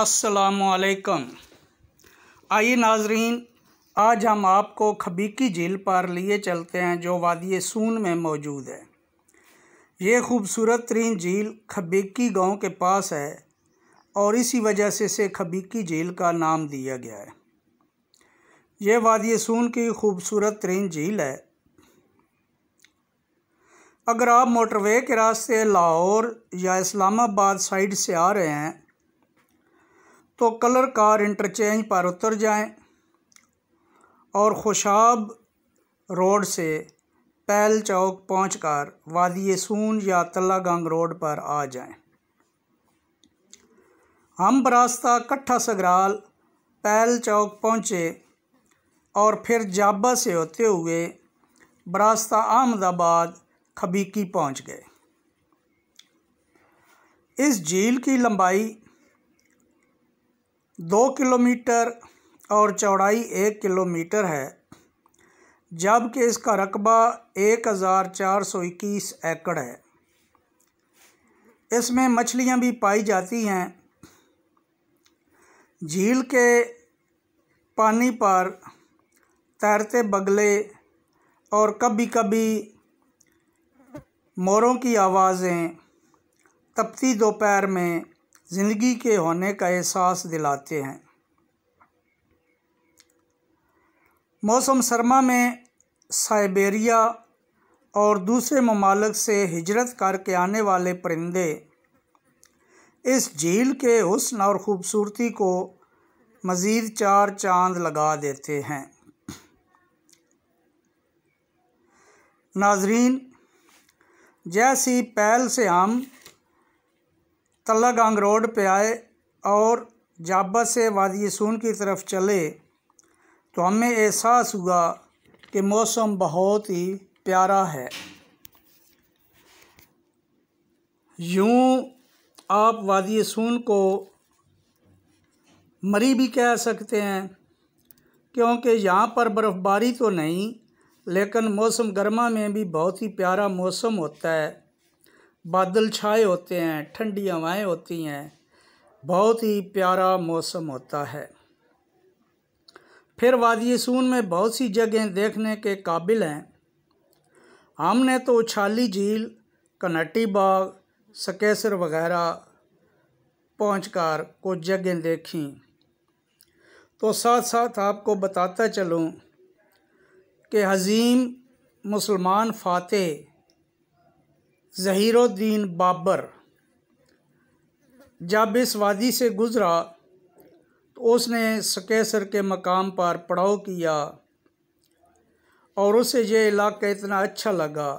असलकम आइए नाजरीन आज हम आपको खबीकी झील पर लिए चलते हैं जो वादिय सून में मौजूद है ये खूबसूरत तरीन झील खबीकी गांव के पास है और इसी वजह से इसे खबीकी झील का नाम दिया गया है यह वादिय सून की खूबसूरत तरीन झील है अगर आप मोटरवे के रास्ते लाहौर या इस्लामाबाद साइड से आ रहे हैं तो कलर कार इंटरचेंज पर उतर जाएं और खुशाब रोड से पैल चौक कर वादी सून या तलागंग रोड पर आ जाएं। हम बरास्ता कट्ठा सगराल पैल चौक पहुँचे और फिर जाबा से होते हुए बरास्ता अहमदाबाद खबीकी पहुँच गए इस झील की लंबाई दो किलोमीटर और चौड़ाई एक किलोमीटर है जबकि इसका रकबा एक हज़ार चार सौ इक्कीस एकड़ है इसमें मछलियां भी पाई जाती हैं झील के पानी पर तैरते बगले और कभी कभी मोरों की आवाज़ें तपती दोपहर में ज़िंदगी के होने का एहसास दिलाते हैं मौसम सरमा में साइबेरिया और दूसरे ममालक से हिजरत करके आने वाले परिंदे इस झील के हसन और ख़ूबसूरती को मज़ीद चार चांद लगा देते हैं नाजरीन जैसी पहल से हम तल्लागांग रोड पे आए और जाबा से वादी सून की तरफ चले तो हमें एहसास हुआ कि मौसम बहुत ही प्यारा है यूं आप वादी सून को मरी भी कह सकते हैं क्योंकि यहाँ पर बर्फ़बारी तो नहीं लेकिन मौसम गर्मा में भी बहुत ही प्यारा मौसम होता है बादल छाए होते हैं ठंडी हवाएं होती हैं बहुत ही प्यारा मौसम होता है फिर वादी सून में बहुत सी जगहें देखने के काबिल हैं हमने तो उछाली झील कनाटी बाग सकेसर वगैरह पहुंचकर कुछ जगहें देखी तो साथ साथ आपको बताता चलूं कि हज़ीम मुसलमान फ़ातह ज़हीरुद्दीन बाबर जब इस वादी से गुज़रा तो उसने सकेसर के मकाम पर पड़ाव किया और उसे यह इलाका इतना अच्छा लगा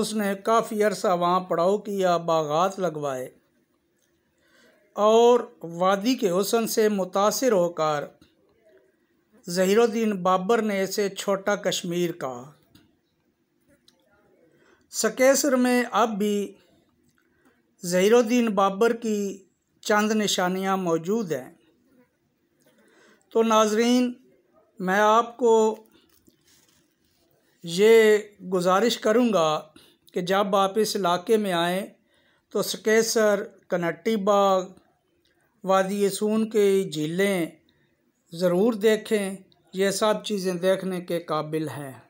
उसने काफ़ी अरसा वहाँ पड़ाव किया बागात लगवाए और वादी के हुसन से मुतासर होकर ज़हीरुद्दीन बाबर ने इसे छोटा कश्मीर कहा सकेसर में अब भी ज़हीरुद्दीन बाबर की चंद निशानियाँ मौजूद हैं तो नाजरीन मैं आपको ये गुजारिश करूँगा कि जब आप इस इलाके में आएँ तो सकेसर कनट्टी बाग वादी सून की झीलें ज़रूर देखें यह सब चीज़ें देखने के काबिल हैं